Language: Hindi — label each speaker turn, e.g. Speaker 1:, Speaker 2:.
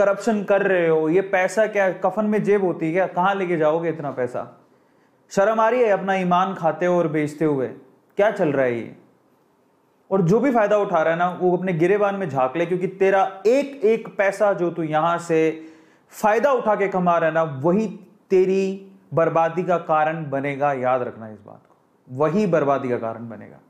Speaker 1: करप्शन कर रहे हो ये पैसा क्या कफन में जेब होती है क्या कहाँ लेके जाओगे इतना पैसा शर्म आ रही है अपना ईमान खाते हो और बेचते हुए क्या चल रहा है ये और जो भी फायदा उठा रहा है ना वो अपने गिरेबान में झाक ले क्योंकि तेरा एक एक पैसा जो तू यहां से फायदा उठा के कमा रहा है ना वही तेरी बर्बादी का कारण बनेगा याद रखना इस बात को वही बर्बादी का कारण बनेगा